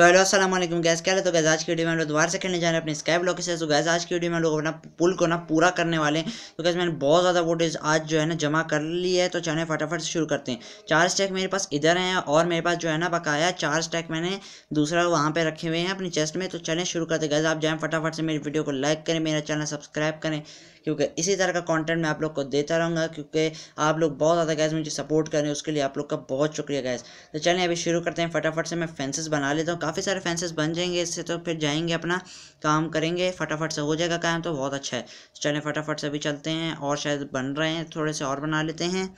तो hello Aslam gas क्या है तो गैस आज की वीडियो में हम लोग दोबारा से खेलने जा रहे हैं अपने स्कैप लॉके से तो गैस आज की वीडियो में हम लोग अपना पुल को ना पूरा करने वाले हैं तो गैस मैंने बहुत ज़्यादा वोटेज आज जो है ना जमा कर ली है तो चले फटाफट से शुरू करते हैं चार स्टैक मेरे पास इधर हैं और मेरे पास जो है ना बकाया चार स्टैक मैंने दूसरा वहाँ पर रखे हुए हैं अपनी चेस्ट में तो चलें शुरू करते गैस आप जाएँ फटाफट से मेरी वीडियो को लाइक करें मेरा चैनल सब्सक्राइब करें क्योंकि इसी तरह का कंटेंट मैं आप लोग को देता रहूँगा क्योंकि आप लोग बहुत ज़्यादा गैस मुझे सपोर्ट कर रहे हैं उसके लिए आप लोग का बहुत शुक्रिया गैस तो चलें अभी शुरू करते हैं फटाफट से मैं फेंसेस बना लेता हूँ काफ़ी सारे फेंसेस बन जाएंगे इससे तो फिर जाएंगे अपना काम करेंगे फटाफट से हो जाएगा काम तो बहुत अच्छा है तो चलें फटाफट से अभी चलते हैं और शायद बन रहे हैं थोड़े से और बना लेते हैं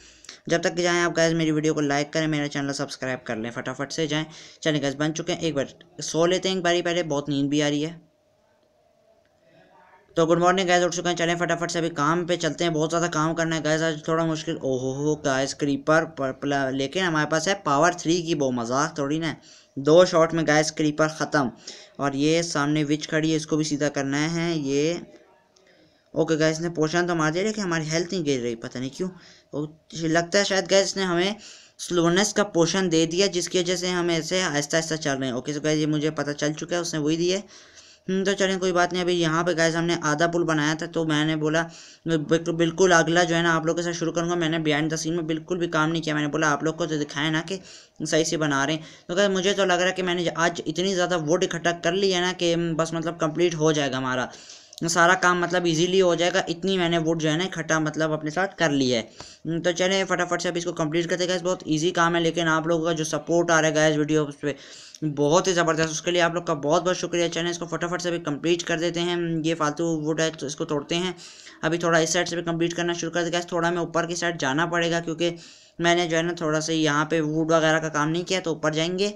जब तक जाएँ आप गैस मेरी वीडियो को लाइक करें मेरा चैनल सब्सक्राइब कर लें फटाफट से जाएँ चलें गैस बन चुके हैं एक बार सो लेते हैं एक बारी पहले बहुत नींद भी आ रही है तो गुड मॉर्निंग गैस उठ चुके हैं चलें फटाफट से अभी काम पे चलते हैं बहुत ज़्यादा काम करना है गैस आज थोड़ा मुश्किल ओहो हो गैस क्रीपर लेकिन हमारे पास है पावर थ्री की बो मजाक थोड़ी ना दो शॉट में गैस क्रीपर ख़त्म और ये सामने विच खड़ी है इसको भी सीधा करना है ये ओके गैस ने पोषण तो मार दिया लेकिन हमारी हेल्थ नहीं गिर रही पता नहीं क्यों तो लगता है शायद गैस ने हमें स्लोनेस का पोषण दे दिया जिसकी वजह से हम ऐसे आहिस्ता आहिस्ता चल रहे हैं ओके सो गैस ये मुझे पता चल चुका है उसने वही दिया हम्म, तो चलें कोई बात नहीं अभी यहाँ पे गैस हमने आधा पुल बनाया था तो मैंने बोला बिल्कुल अगला जो है ना आप लोग के साथ शुरू करूँगा मैंने बिहाइंड द सीन में बिल्कुल भी काम नहीं किया मैंने बोला आप लोग को तो दिखाए ना कि सही से बना रहे हैं तो क्या मुझे तो लग रहा है कि मैंने आज इतनी ज़्यादा वोट इकट्ठा कर ली है ना कि हम्म, बस मतलब कम्प्लीट हो जाएगा हमारा सारा काम मतलब इजीली हो जाएगा इतनी मैंने वुड जो है ना इकट्ठा मतलब अपने साथ कर लिया है हम्म, तो चले फटाफट से अब इसको कंप्लीट करते गए बहुत इजी काम है लेकिन आप लोगों का जो सपोर्ट आ रहा है गैस वीडियो उस पर बहुत ही ज़बरदस्त उसके लिए आप लोग का बहुत बहुत शुक्रिया चैनल इसको फटाफट से भी कंप्लीट कर देते हैं ये फालतू वुड है तो इसको तोड़ते हैं अभी थोड़ा इस साइड से भी कंप्लीट करना शुरू कर देगा थोड़ा हमें ऊपर की साइड जाना पड़ेगा क्योंकि मैंने जो है ना थोड़ा सा यहाँ पर वुड वगैरह का काम नहीं किया तो ऊपर जाएंगे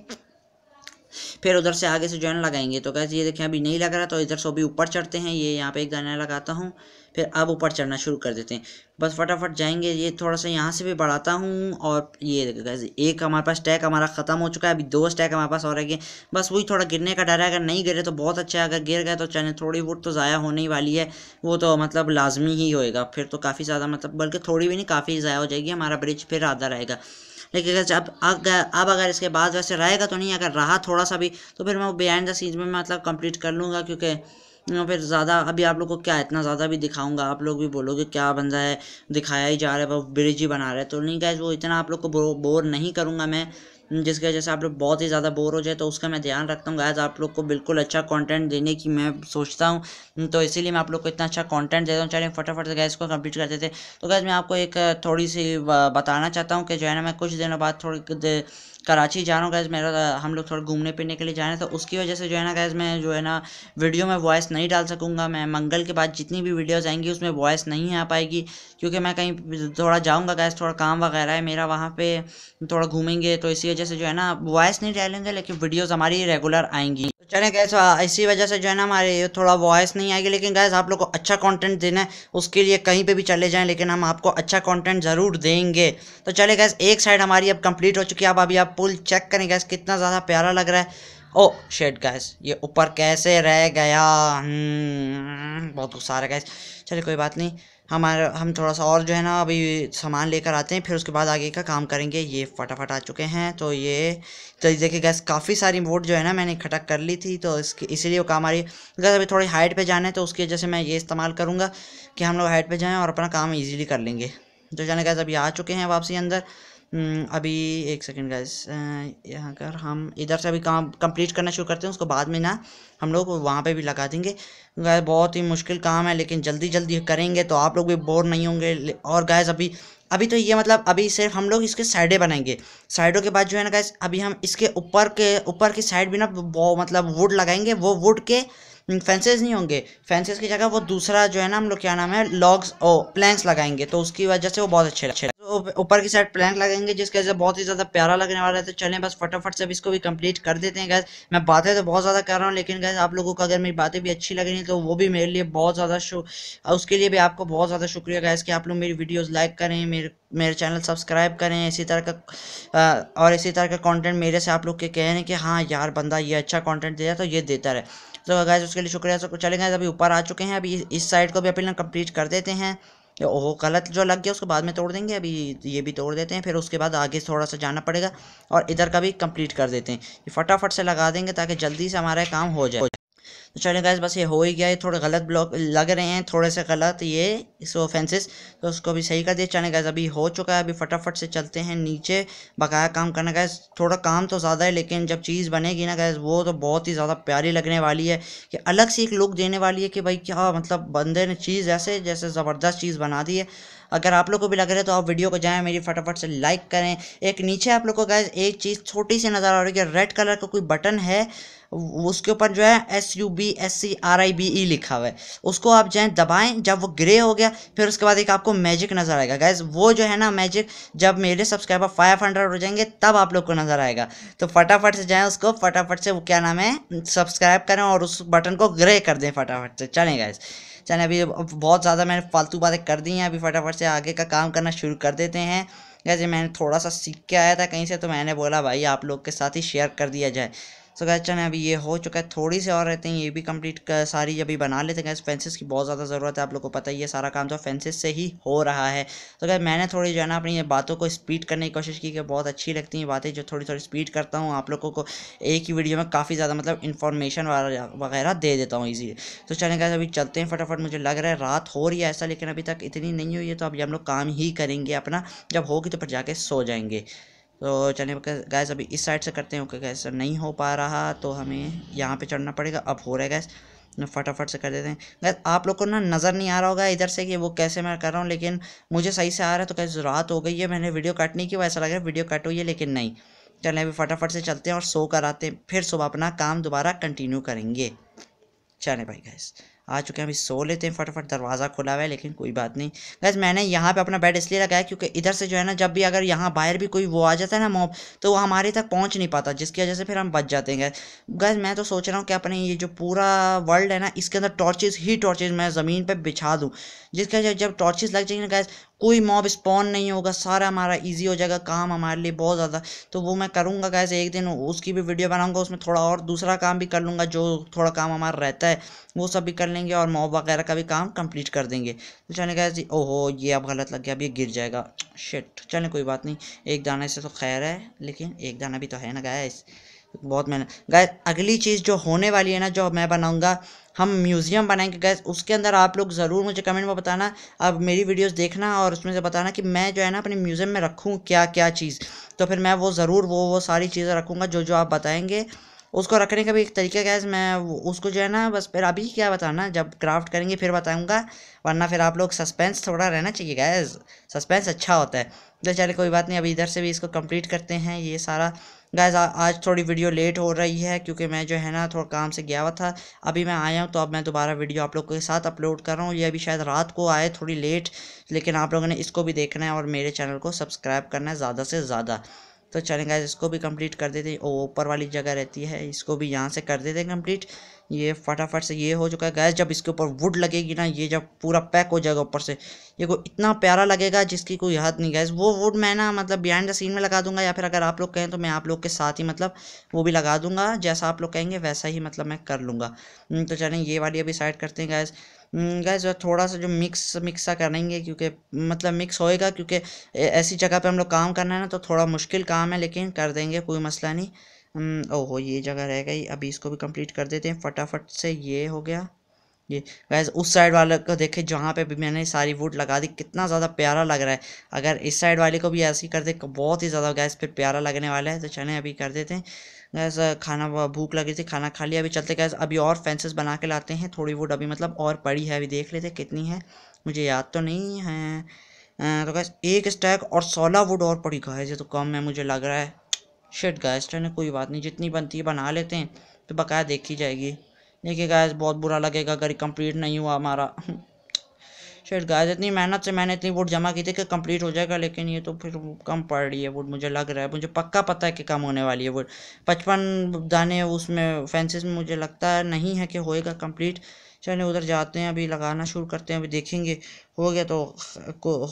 फिर उधर से आगे से जॉइन लगाएंगे तो कैसे ये देखें अभी नहीं लग रहा तो इधर से अभी ऊपर चढ़ते हैं ये यहाँ पे एक दाना लगाता हूँ फिर अब ऊपर चढ़ना शुरू कर देते हैं बस फटाफट जाएंगे ये थोड़ा सा यहाँ से भी बढ़ाता हूँ और ये कैसे एक हमारे पास स्टैक हमारा ख़त्म हो चुका है अभी दो स्टैक हमारे पास और हैं बस वही थोड़ा गिरने का डर है अगर नहीं गिरे तो बहुत अच्छा है अगर गिर गए तो चैनल थोड़ी वोट तो ज़ाया होने ही वाली है वो तो मतलब लाजमी ही होएगा फिर तो काफ़ी ज़्यादा मतलब बल्कि थोड़ी भी नहीं काफ़ी ज़ाया हो जाएगी हमारा ब्रिज फिर आधा रहेगा लेकिन अगर जब अगर अब अगर इसके बाद वैसे रहेगा तो नहीं अगर रहा थोड़ा सा भी तो फिर मैं बिहाइंड द सीज में मतलब कंप्लीट कर लूँगा क्योंकि फिर ज़्यादा अभी आप लोग को क्या इतना ज़्यादा भी दिखाऊंगा आप लोग भी बोलोगे क्या बंदा है दिखाया ही जा रहा है वो ब्रिज ही बना रहे तो नहीं गैस वो इतना आप लोग को बोर नहीं करूँगा मैं हम्म, जिसकी वजह से आप लोग बहुत ही ज़्यादा बोर हो जाए तो उसका मैं ध्यान रखता हूँ गायज आप लोग को बिल्कुल अच्छा कॉन्टेंट देने की मैं सोचता हूँ हम्म, तो इसीलिए मैं आप लोग को इतना अच्छा कॉन्टेंट देता हूँ चलिए फटाफट से गैस को कंप्लीट करते थे तो गैस मैं आपको एक थोड़ी सी बताना चाहता हूँ कि जो है ना मैं कुछ दिनों बाद थोड़ी कराची जा रहा हूँ गैज़ मेरा हम लोग थोड़ा घूमने फिरने के लिए जा रहे हैं तो उसकी वजह से जो है ना गैज़ मैं जो है ना वीडियो में वॉइस नहीं डाल सकूँगा मैं मंगल के बाद जितनी भी वीडियोज़ आएंगी उसमें वॉइस नहीं आ पाएगी क्योंकि मैं कहीं थोड़ा जाऊँगा गैस थोड़ा काम वगैरह है मेरा वहाँ पर थोड़ा घूमेंगे तो इसी वजह से जो है ना वॉइस नहीं डालेंगे लेकिन वीडियोज़ हमारी रेगुलर आएंगी चले गैस हाँ, इसी वजह से जो है ना हमारे थोड़ा वॉइस नहीं आएगी लेकिन गैस आप लोग को अच्छा कंटेंट देना है उसके लिए कहीं पे भी चले जाएं लेकिन हम आपको अच्छा कंटेंट ज़रूर देंगे तो चले गैस एक साइड हमारी अब कंप्लीट हो चुकी है अब अभी आप पुल चेक करें गैस कितना ज़्यादा प्यारा लग रहा है ओ शेड गैस ये ऊपर कैसे रह गया हम्म, बहुत गुस्सा आ रहा है गैस चलिए कोई बात नहीं हमारा हम थोड़ा सा और जो है ना अभी सामान लेकर आते हैं फिर उसके बाद आगे का काम करेंगे ये फटाफट आ चुके हैं तो ये तो देखिए गैस काफ़ी सारी वोट जो है ना मैंने इकट्ठा कर ली थी तो इसके इसीलिए वो काम आ रही है गैस अभी थोड़ी हाइट पे जाना है तो उसकी वजह से मैं ये इस्तेमाल करूँगा कि हम लोग हाइट पर जाएँ और अपना काम ईजिली कर लेंगे तो जाने गैस अभी आ चुके हैं वापसी अंदर हम्म, अभी एक सेकेंड गाइस यहाँ कर हम इधर से अभी काम कंप्लीट करना शुरू करते हैं उसको बाद में ना हम लोग वहाँ पे भी लगा देंगे गाय बहुत ही मुश्किल काम है लेकिन जल्दी जल्दी करेंगे तो आप लोग भी बोर नहीं होंगे और गैस अभी अभी तो ये मतलब अभी सिर्फ हम लोग इसके साइडें बनाएंगे साइडों के बाद जो है ना गैस अभी हम इसके ऊपर के ऊपर की साइड भी ना मतलब वुड लगाएंगे वो वुड के फेंसेज हम्म, नहीं होंगे फेंसेज की जगह वो दूसरा जो है ना हम लोग क्या नाम है लॉग्स ओ प्लैंक्स लगाएंगे तो उसकी वजह से वो बहुत अच्छे अच्छे तो ऊपर की साइड प्लैंक लगाएंगे जिसकी वजह से बहुत ही ज़्यादा प्यारा लगने वाला है तो चलें बस फटाफट से अब इसको भी कंप्लीट कर देते हैं गैस मैं बातें तो बहुत ज़्यादा कर रहा हूँ लेकिन गैस आप लोगों को अगर मेरी बातें भी अच्छी लग रही हैं तो वो भी मेरे लिए बहुत ज़्यादा शु उसके लिए भी आपको बहुत ज़्यादा शुक्रिया गैस कि आप लोग मेरी वीडियोज़ लाइक करें मेरे मेरे चैनल सब्सक्राइब करें इसी तरह का और इसी तरह का कंटेंट मेरे से आप लोग के कह रहे हैं कि हाँ यार बंदा ये अच्छा कंटेंट दे रहा है तो ये देता रहे सो तो गाइज उसके लिए शुक्रिया सो चले गए अभी ऊपर आ चुके हैं अभी इस साइड को भी अपने कंप्लीट कर देते हैं ओहो गलत जो लग गया उसको बाद में तोड़ देंगे अभी ये भी तोड़ देते हैं फिर उसके बाद आगे थोड़ा सा जाना पड़ेगा और इधर का भी कंप्लीट कर देते हैं फटाफट से लगा देंगे ताकि जल्दी से हमारा काम हो जाए तो चले गए बस ये हो ही गया ये थोड़े गलत ब्लॉक लग रहे हैं थोड़े से गलत ये इस ऑफेंसेस तो उसको भी सही कर दिया चले गए अभी हो चुका है अभी फटाफट से चलते हैं नीचे बकाया काम करना गए थोड़ा काम तो ज़्यादा है लेकिन जब चीज़ बनेगी ना गैस वो तो बहुत ही ज़्यादा प्यारी लगने वाली है कि अलग सी एक लुक देने वाली है कि भाई क्या मतलब बंदे ने चीज़ ऐसे जैसे ज़बरदस्त चीज़ बना दी है अगर आप लोग को भी लग रहा है तो आप वीडियो को जाएँ मेरी फटाफट से लाइक करें एक नीचे आप लोग को गैस एक चीज़ छोटी सी नज़र आ रही है रेड कलर का कोई बटन है उसके ऊपर जो है S U B S C R I B E लिखा हुआ है उसको आप जो है दबाएं जब वो ग्रे हो गया फिर उसके बाद एक आपको मैजिक नज़र आएगा गैस वो जो है ना मैजिक जब मेरे सब्सक्राइबर फाइव हंड्रेड हो जाएंगे तब आप लोग को नज़र आएगा तो फटाफट से जाए उसको फटाफट से वो क्या नाम है सब्सक्राइब करें और उस बटन को ग्रे कर दें फटाफट से चलें गैस चलें अभी बहुत ज़्यादा मैंने फालतू बातें कर दी हैं अभी फटाफट से आगे का काम करना शुरू कर देते हैं जैसे मैंने थोड़ा सा सीख के आया था कहीं से तो मैंने बोला भाई आप लोग के साथ ही शेयर कर दिया जाए सो गैस चलें अभी ये हो चुका है थोड़ी सी और रहते हैं ये भी कंप्लीट सारी अभी बना लेते हैं गैस फेंसेस की बहुत ज़्यादा ज़रूरत है आप लोग को पता ही है सारा काम तो फेंसेस से ही हो रहा है तो गैस मैंने थोड़ी जो है ना अपनी बातों को स्पीड करने की कोशिश की कि बहुत अच्छी लगती हैं बातें जो थोड़ी थोड़ी स्पीड करता हूँ आप लोगों को एक ही वीडियो में काफ़ी ज़्यादा मतलब इन्फॉर्मेशन वगैरह दे देता हूँ ईजी तो चलें गैस अभी चलते हैं फटाफट मुझे लग रहा है रात हो रही है ऐसा लेकिन अभी तक इतनी नहीं हुई है तो अभी हम लोग काम ही करेंगे अपना जब होगी तो फिर जाके सो जाएंगे तो चलिए गैस अभी इस साइड से करते हैं गैस नहीं हो पा रहा तो हमें यहाँ पे चढ़ना पड़ेगा अब हो रहा है गैस फटाफट से कर देते हैं गैस आप लोग को ना नज़र नहीं आ रहा होगा इधर से कि वो कैसे मैं कर रहा हूँ लेकिन मुझे सही से आ रहा है तो कैसे रात हो गई है मैंने वीडियो नहीं की वैसा लग रहा है वीडियो कट हुई है लेकिन नहीं चलें अभी फटाफट से चलते हैं और सो कराते हैं फिर सुबह अपना काम दोबारा कंटिन्यू करेंगे चलें भाई गैस आ चुके हैं अभी सो लेते हैं फटाफट दरवाज़ा खुला हुआ है लेकिन कोई बात नहीं गैस मैंने यहाँ पे अपना बेड इसलिए लगाया क्योंकि इधर से जो है ना जब भी अगर यहाँ बाहर भी कोई वो आ जाता है ना मॉब तो वो हमारे तक पहुँच नहीं पाता जिसकी वजह से फिर हम बच जाते हैं गैस गैस मैं तो सोच रहा हूँ कि अपने ये जो पूरा वर्ल्ड है ना इसके अंदर टॉर्चेज़ ही टॉर्चेज़ मैं ज़मीन पर बिछा दूँ जिसकी वजह जब टॉर्चेज़ लग जाएंगे ना गैस कोई मॉब स्पॉन नहीं होगा सारा हमारा इजी हो जाएगा काम हमारे लिए बहुत ज़्यादा तो वो मैं करूँगा कैसे एक दिन उसकी भी वीडियो बनाऊँगा उसमें थोड़ा और दूसरा काम भी कर लूँगा जो थोड़ा काम हमारा रहता है वो सब भी कर लेंगे और मॉब वगैरह का भी काम कंप्लीट कर देंगे तो चले गैस ओहो ये अब गलत लग गया अब ये गिर जाएगा शिट चलें कोई बात नहीं एक दाना से तो खैर है लेकिन एक दाना भी तो है ना गैस बहुत मेहनत गैस अगली चीज़ जो होने वाली है ना जो मैं बनाऊँगा हम म्यूज़ियम बनाएंगे गैस उसके अंदर आप लोग ज़रूर मुझे कमेंट में बताना अब मेरी वीडियोस देखना और उसमें से बताना कि मैं जो है ना अपने म्यूज़ियम में रखूँ क्या क्या चीज़ तो फिर मैं वो ज़रूर वो वो सारी चीज़ें रखूँगा जो जो आप बताएँगे उसको रखने का भी एक तरीका गैस मैं उसको जो है ना बस फिर अभी क्या बताना जब क्राफ्ट करेंगे फिर बताऊँगा वरना फिर आप लोग सस्पेंस थोड़ा रहना चाहिए गैस सस्पेंस अच्छा होता है तो चले कोई बात नहीं अभी इधर से भी इसको कंप्लीट करते हैं ये सारा गैस आज थोड़ी वीडियो लेट हो रही है क्योंकि मैं जो है ना थोड़ा काम से गया हुआ था अभी मैं आया हूँ तो अब मैं दोबारा वीडियो आप लोग के साथ अपलोड कर रहा हूँ ये अभी शायद रात को आए थोड़ी लेट लेकिन आप लोगों ने इसको भी देखना है और मेरे चैनल को सब्सक्राइब करना है ज़्यादा से ज़्यादा तो चलें गैस इसको भी कंप्लीट कर देते हैं और ऊपर वाली जगह रहती है इसको भी यहाँ से कर देते हैं कंप्लीट ये फटाफट से ये हो चुका है गैस जब इसके ऊपर वुड लगेगी ना ये जब पूरा पैक हो जाएगा ऊपर से ये को इतना प्यारा लगेगा जिसकी कोई हद नहीं गैस वो वुड मैं ना मतलब बिहाइंड द सीन में लगा दूंगा या फिर अगर आप लोग कहें तो मैं आप लोग के साथ ही मतलब वो भी लगा दूंगा जैसा आप लोग कहेंगे वैसा ही मतलब मैं कर लूँगा हम्म, तो चलें ये वाली अभी साइड करते हैं गैस गैस हम्म, थोड़ा सा जो मिक्स मिक्सा करेंगे क्योंकि मतलब मिक्स होएगा क्योंकि ऐसी जगह पे हम लोग काम करना है ना तो थोड़ा मुश्किल काम है लेकिन कर देंगे कोई मसला नहीं हम्म, ओहो ये जगह रह गई अभी इसको भी कंप्लीट कर देते हैं फटाफट से ये हो गया ये गैस उस साइड वाले को देखे जहाँ पे भी मैंने सारी वुड लगा दी कितना ज़्यादा प्यारा लग रहा है अगर इस साइड वाले को भी ऐसे ही कर दे बहुत ही ज़्यादा गैस फिर प्यारा लगने वाला है तो चलें अभी कर देते हैं गैस खाना भूख लगी थी खाना खा लिया अभी चलते गैस अभी और फेंसेस बना के लाते हैं थोड़ी वुड अभी मतलब और पड़ी है अभी देख लेते कितनी है मुझे याद तो नहीं है तो गैस एक स्टैक और सोलह वुड और पड़ी गैस ये तो कम है मुझे लग रहा है शेट गैस ट्रेन कोई बात नहीं जितनी बनती है बना लेते हैं तो बकाया देखी जाएगी देखिए गैस बहुत बुरा लगेगा अगर कंप्लीट नहीं हुआ हमारा शेट गाइस इतनी मेहनत से मैंने इतनी वोट जमा की थी कि कंप्लीट हो जाएगा लेकिन ये तो फिर कम पड़ रही है वोट मुझे लग रहा है मुझे पक्का पता है कि कम होने वाली है वोट पचपन दाने उसमें फैंसिस में मुझे लगता है नहीं है कि होएगा कंप्लीट चले उधर जाते हैं अभी लगाना शुरू करते हैं अभी देखेंगे हो गया तो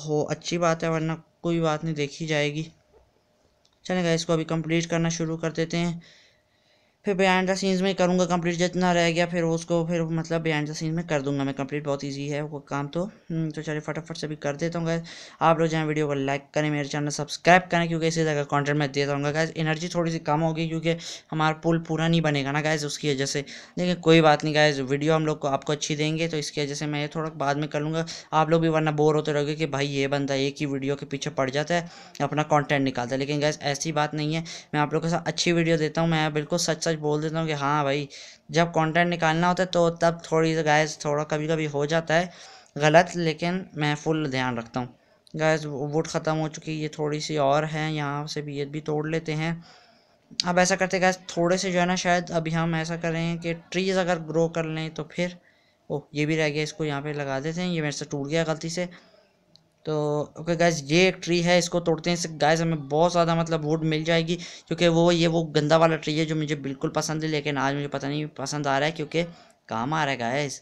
हो अच्छी बात है वरना कोई बात नहीं देखी जाएगी चलेगा इसको अभी कंप्लीट करना शुरू कर देते हैं फिर बियॉन्ड द सीन्स में करूँगा कंप्लीट जितना रह गया फिर उसको फिर मतलब बियॉन्ड द सीन्स में कर दूंगा मैं कंप्लीट बहुत ईजी है वो काम तो हम्म, तो चलिए फटाफट से भी कर देता हूँ गैस आप लोग जाएँ वीडियो को लाइक करें मेरे चैनल सब्सक्राइब करें क्योंकि इसी तरह का कॉन्टेंट मैं देता हूँ गैस एनर्जी थोड़ी सी कम होगी क्योंकि हमारा पुल पूरा नहीं बनेगा ना गैस उसकी वजह से लेकिन कोई बात नहीं गैस वीडियो हम लोग को आपको अच्छी देंगे तो इसकी वजह से मैं थोड़ा बाद में कर लूँगा आप लोग भी वरना बोर होते रहोगे कि भाई ये बंदा एक ही वीडियो के पीछे पड़ जाता है अपना कॉन्टेंट निकालता है लेकिन गैस ऐसी बात नहीं है मैं आप लोग के साथ अच्छी वीडियो देता हूँ मैं बिल्कुल सच सच सच बोल देता हूँ कि हाँ भाई जब कंटेंट निकालना होता है तो तब थोड़ी गैस थोड़ा कभी कभी हो जाता है गलत लेकिन मैं फुल ध्यान रखता हूँ गैस वुड ख़त्म हो चुकी ये थोड़ी सी और हैं यहाँ से भी ये भी तोड़ लेते हैं अब ऐसा करते गैस थोड़े से जो है ना शायद अभी हम ऐसा करें कि ट्रीज़ अगर ग्रो कर लें तो फिर ओह ये भी रह गया इसको यहाँ पे लगा देते हैं ये मेरे से टूट गया गलती से तो ओके गैस ये एक ट्री है इसको तोड़ते हैं इससे गैस हमें बहुत ज़्यादा मतलब वुड मिल जाएगी क्योंकि वो ये वो गंदा वाला ट्री है जो मुझे बिल्कुल पसंद है लेकिन आज मुझे पता नहीं पसंद आ रहा है क्योंकि काम आ रहा है गैस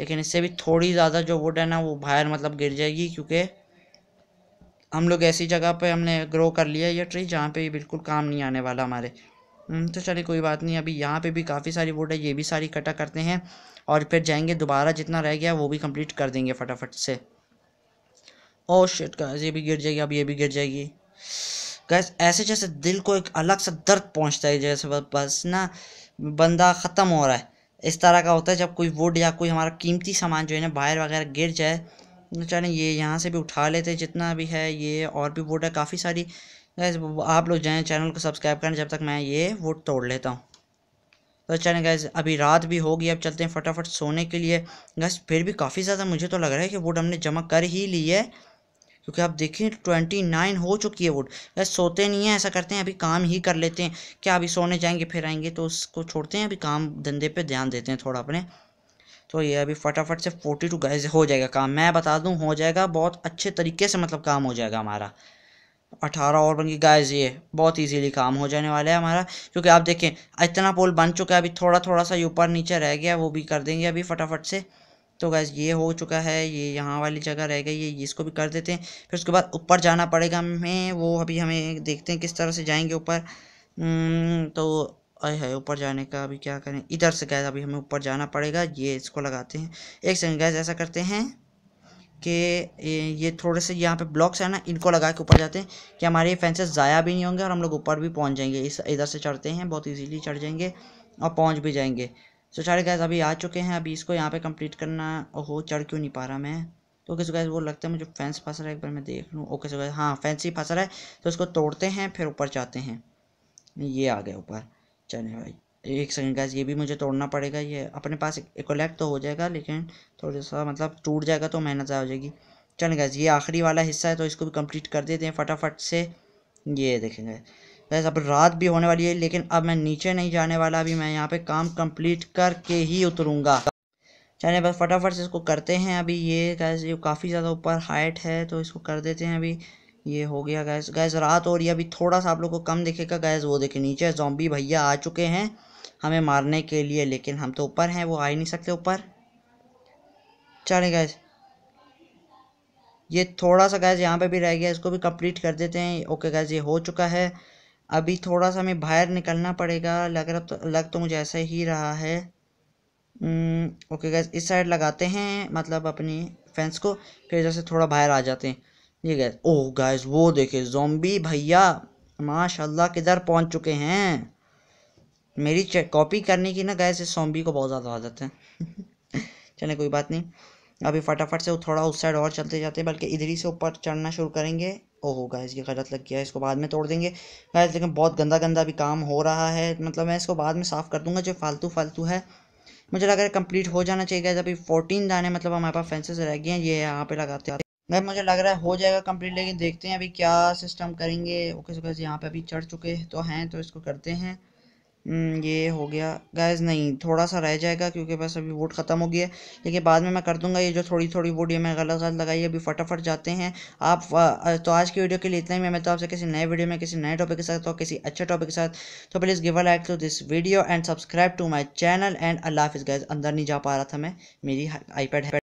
लेकिन इससे भी थोड़ी ज़्यादा जो वुड है ना वो बाहर मतलब गिर जाएगी क्योंकि हम लोग ऐसी जगह पर हमने ग्रो कर लिया ये ट्री जहाँ पर बिल्कुल काम नहीं आने वाला हमारे हम्म, तो चलिए कोई बात नहीं अभी यहाँ पे भी काफ़ी सारी वुड है ये भी सारी इकट्ठा करते हैं और फिर जाएंगे दोबारा जितना रह गया वो भी कंप्लीट कर देंगे फटाफट से ओ शिट गैस ये भी गिर जाएगी अब ये भी गिर जाएगी गैस ऐसे जैसे दिल को एक अलग सा दर्द पहुंचता है जैसे बस ना बंदा ख़त्म हो रहा है इस तरह का होता है जब कोई वुड या कोई हमारा कीमती सामान जो है ना बाहर वगैरह गिर जाए तो चले ये यहाँ से भी उठा लेते जितना भी है ये और भी वुड है काफ़ी सारी गैस आप लोग जाएँ चैनल को सब्सक्राइब करें जब तक मैं ये वुड तोड़ लेता हूँ तो चले गैस अभी रात भी होगी अब चलते हैं फटाफट सोने के लिए गैस फिर भी काफ़ी ज़्यादा मुझे तो लग रहा है कि वुड हमने जमा कर ही ली है क्योंकि आप देखें ट्वेंटी नाइन हो चुकी है वोट बस सोते नहीं हैं ऐसा करते हैं अभी काम ही कर लेते हैं क्या अभी सोने जाएंगे फिर आएंगे तो उसको छोड़ते हैं अभी काम धंधे पे ध्यान देते हैं थोड़ा अपने तो ये अभी फटाफट से फोर्टी टू गाइज हो जाएगा काम मैं बता दूँ हो जाएगा बहुत अच्छे तरीके से मतलब काम हो जाएगा हमारा अठारह और बन गई गाइज ये बहुत ईजीली काम हो जाने वाला है हमारा क्योंकि आप देखें इतना पोल बन चुका है अभी थोड़ा थोड़ा सा ऊपर नीचे रह गया वो भी कर देंगे अभी फटाफट से तो गैस ये हो चुका है ये यहाँ वाली जगह रह गई है इसको भी कर देते हैं फिर उसके बाद ऊपर जाना पड़ेगा हमें वो अभी हमें देखते हैं किस तरह से जाएंगे ऊपर हम्म, तो अरे है ऊपर जाने का अभी क्या करें इधर से गैस अभी हमें ऊपर जाना पड़ेगा ये इसको लगाते हैं एक सेकेंड गैस ऐसा करते हैं कि ये थोड़े से यहाँ पे ब्लॉक्स हैं ना इनको लगा के ऊपर जाते हैं कि हमारे फेंसेस ज़ाया भी नहीं होंगे और हम लोग ऊपर भी पहुँच जाएंगे इस इधर से चढ़ते हैं बहुत ईजीली चढ़ जाएंगे और पहुँच भी जाएंगे सो सारे गैस अभी आ चुके हैं अभी इसको यहाँ पे कंप्लीट करना हो चढ़ क्यों नहीं पा रहा मैं तो ओके सो गैस वो लगता है मुझे फैंस फंस रहा है एक बार मैं देख लूँ ओके सो गैस हाँ फैंस ही फंस रहा है तो इसको तोड़ते हैं फिर ऊपर जाते हैं ये आ गया ऊपर चले भाई एक सेकेंड गैस ये भी मुझे तोड़ना पड़ेगा ये अपने पास कलेक्ट तो हो जाएगा लेकिन थोड़ा सा मतलब टूट जाएगा तो मेहनत ज़्यादा हो जाएगी चल गैस ये आखिरी वाला हिस्सा है तो इसको भी कंप्लीट कर देते हैं फटाफट से ये देखेंगे वैसे अब रात भी होने वाली है लेकिन अब मैं नीचे नहीं जाने वाला अभी मैं यहाँ पे काम कंप्लीट करके ही उतरूँगा चले बस फटाफट से इसको करते हैं अभी ये गैस ये काफ़ी ज़्यादा ऊपर हाइट है तो इसको कर देते हैं अभी ये हो गया गैस गैस रात और ये अभी थोड़ा सा आप लोग को कम दिखेगा गैस वो देखे नीचे जॉम्बी भैया आ चुके हैं हमें मारने के लिए लेकिन हम तो ऊपर हैं वो आ ही नहीं सकते ऊपर चले गैस ये थोड़ा सा गैस यहाँ पे भी रह गया इसको भी कंप्लीट कर देते हैं ओके गैस ये हो चुका है अभी थोड़ा सा हमें बाहर निकलना पड़ेगा लग रहा तो लग तो मुझे ऐसा ही रहा है ओके हम्म, गैस इस साइड लगाते हैं मतलब अपनी फेंस को फिर जैसे थोड़ा बाहर आ जाते हैं ये गैस ओह गैस वो देखे जोम्बी भैया माशाल्लाह किधर पहुंच चुके हैं मेरी कॉपी करने की ना गैस इस जोम्बी को बहुत ज़्यादा आदत है चले कोई बात नहीं अभी फटाफट से थोड़ा उस साइड और चलते जाते हैं बल्कि इधर ही से ऊपर चढ़ना शुरू करेंगे ओह गाइस इसकी गलत लग गया इसको बाद में तोड़ देंगे गाइस लेकिन बहुत गंदा गंदा भी काम हो रहा है मतलब मैं इसको बाद में साफ़ कर दूंगा जो फालतू फालतू है मुझे लग रहा है कंप्लीट हो जाना चाहिए गाइस अभी फोर्टीन दाने मतलब हमारे पास फेंसेस रह गए हैं ये यहाँ पे लगाते हैं गाइस मुझे लग रहा है हो जाएगा कंप्लीट लेकिन देखते हैं अभी क्या सिस्टम करेंगे ओके सो गाइस यहाँ पे अभी चढ़ चुके तो हैं तो इसको करते हैं हम्म, ये हो गया गैस नहीं थोड़ा सा रह जाएगा क्योंकि बस अभी वोट ख़त्म हो गया है लेकिन बाद में मैं कर दूंगा ये जो थोड़ी थोड़ी वोट ये मैं गलत गलत लगाई अभी फटाफट जाते हैं आप तो आज की वीडियो के लिए इतना ही मैं तो आपसे किसी नए वीडियो में किसी नए टॉपिक के साथ और किसी अच्छे टॉपिक के साथ तो please give a like to this video and subscribe to my channel and अल्लाह हाफिज़ गैस अंदर नहीं जा पा रहा था मैं मेरी आईपैड